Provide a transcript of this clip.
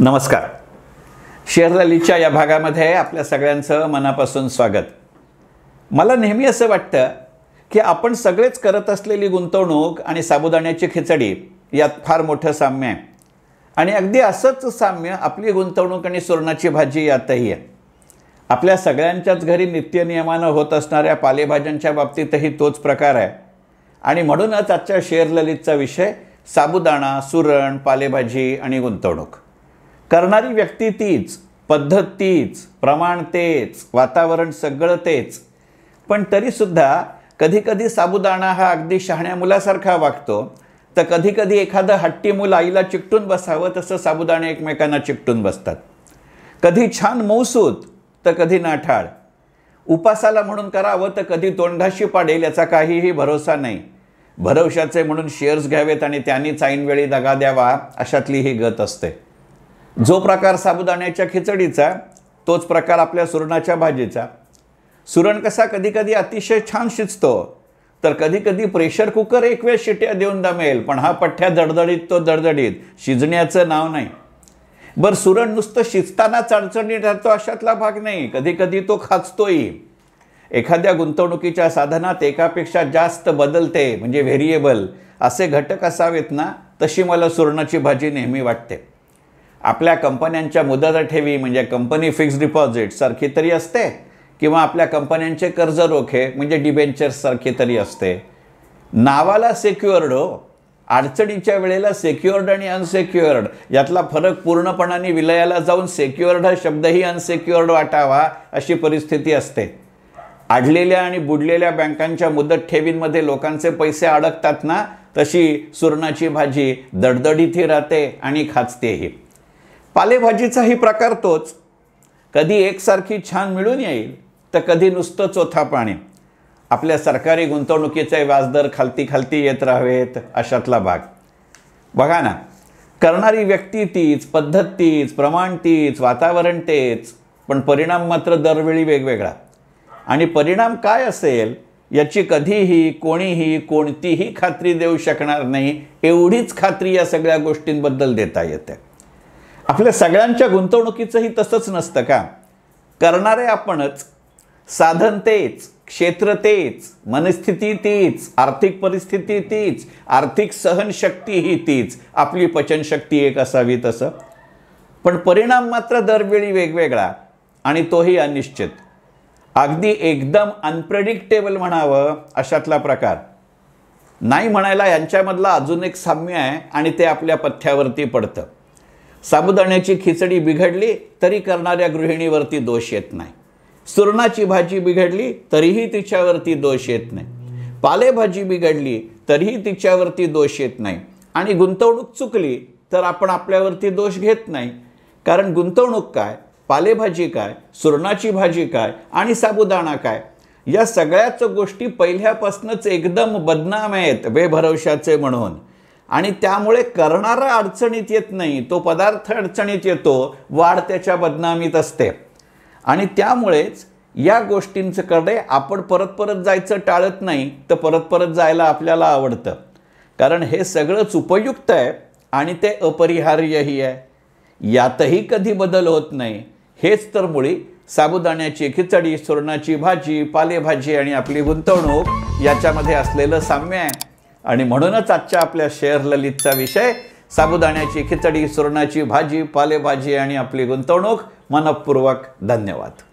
नमस्कार शेअरदलीच्या या भागामध्ये आपल्या सगळ्यांचं मनापासून स्वागत मला नेहमी असं वाटतं की आपण सगळेच करत असलेली गुंतवणूक आणि साबुदाण्याची खिचडी यात फार मोठं साम्य आहे आणि अगदी असंच साम्य आपली गुंतवणूक आणि सुरणाची भाजी यातही आहे आपल्या सगळ्यांच्याच घरी नित्यनियमानं होत असणाऱ्या पालेभाज्यांच्या बाबतीतही तोच प्रकार आहे आणि म्हणूनच आजच्या शेअर ललितचा विषय साबुदाणा सुरण पालेभाजी आणि गुंतवणूक करणारी व्यक्ती तीच पद्धत तीच प्रमाण तेच वातावरण सगळं तेच पण तरीसुद्धा कधीकधी साबुदाणा हा अगदी शहाण्या मुलासारखा वागतो तर कधीकधी एखादं हट्टी मुलं आईला चिकटून बसावं तसं साबुदाणे एकमेकांना चिकटून बसतात कधी छान मौसूत तर कधी नाठाळ उपासाला म्हणून करावं तर कधी तोंडाशी पाडेल याचा काहीही भरोसा नाही भरवशाचे म्हणून शेअर्स घ्यावेत आणि त्यांनी चाईनवेळी दगा द्यावा अशातली ही गत असते जो प्रकार साबुदाण्याच्या खिचडीचा तोच प्रकार आपल्या सुरणाच्या भाजीचा सुरण कसा कधीकधी अतिशय छान शिजतो तर कधीकधी प्रेशर कुकर एक वेळ शिट्या देऊन दमेल पण हा पठ्ठ्या दडदडीत तो दडदडीत शिजण्याचं नाव नाही बरं सुरण नुसतं शिजतानाच अडचणीत राहतो अशातला भाग नाही कधीकधी तो खाचतोही एखाद्या गुंतवणुकीच्या साधनात एकापेक्षा जास्त बदलते म्हणजे व्हेरिएबल असे घटक असावेत ना तशी मला सुरणाची भाजी नेहमी वाटते आपल्या कंपन्यांच्या मुदत ठेवी म्हणजे कंपनी फिक्स्ड डिपॉझिट सारखी तरी असते किंवा आपल्या कंपन्यांचे कर्ज रोखे म्हणजे सारखे तरी असते नावाला सेक्युअर्ड हो अडचणीच्या वेळेला सेक्युअर्ड आणि अनसेक्युअर्ड यातला फरक पूर्णपणाने विलयाला जाऊन सेक्युअर्ड हा शब्दही अनसेक्युअर्ड वाटावा अशी परिस्थिती असते आढलेल्या आणि बुडलेल्या बँकांच्या मुदत ठेवींमध्ये लोकांचे पैसे अडकतात ना तशी सुरणाची भाजी दडदडीतही राहते आणि खाचतेही पालेभाजीचाही प्रकार तोच कधी एकसारखी छान मिळून येईल तर कधी नुसतं चोथा पाणी आपल्या सरकारी गुंतवणुकीचे व्याजदर खालती खालती येत राहावेत अशातला भाग बघा ना करणारी व्यक्ती तीच पद्धत तीच प्रमाण तीच वातावरण तेच पण परिणाम मात्र दरवेळी वेगवेगळा आणि परिणाम काय असेल याची कधीही कोणीही कोणतीही खात्री देऊ शकणार नाही एवढीच खात्री या सगळ्या गोष्टींबद्दल देता येते आपल्या सगळ्यांच्या गुंतवणुकीचंही तसंच नसतं का करणारे आपणच साधन तेच क्षेत्र तेच मनस्थिती तीच आर्थिक परिस्थिती तीच आर्थिक सहनशक्ती ही तीच आपली पचनशक्ती एक असावी तसं पण परिणाम मात्र दरवेळी वेगवेगळा आणि तोही अनिश्चित अगदी एकदम अनप्रेडिक्टेबल म्हणावं अशातला प्रकार नाही म्हणायला यांच्यामधला अजून एक साम्य आहे आणि ते आपल्या पथ्यावरती पडतं साबुदाण्याची खिचडी बिघडली तरी करणाऱ्या गृहिणीवरती दोष येत नाही सुरणाची भाजी बिघडली तरीही तिच्यावरती दोष येत नाही पालेभाजी बिघडली तरीही तिच्यावरती दोष येत नाही आणि गुंतवणूक चुकली तर आपण आपल्यावरती दोष घेत नाही कारण गुंतवणूक काय पालेभाजी काय सुरणाची भाजी काय आणि साबुदाणा काय या सगळ्याच गोष्टी पहिल्यापासूनच एकदम बदनाम आहेत बेभरवशाचे म्हणून आणि त्यामुळे करणारा अडचणीत येत नाही तो पदार्थ अडचणीत येतो वाढ त्याच्या बदनामीत असते आणि त्यामुळेच या गोष्टींचंकडे आपण परत परत जायचं टाळत नाही तर परत परत जायला आपल्याला आवडतं कारण हे सगळंच उपयुक्त आहे आणि ते अपरिहार्यही आहे यातही कधी बदल होत नाही हेच तर मुळी साबुदाण्याची खिचडी सुरणाची भाजी पालेभाजी आणि आपली गुंतवणूक याच्यामध्ये असलेलं साम्य आहे आणि म्हणूनच आजच्या आपल्या शेअर ललितचा विषय साबुदाण्याची खिचडी सुरणाची भाजी पालेभाजी आणि आपली गुंतवणूक मनपूर्वक धन्यवाद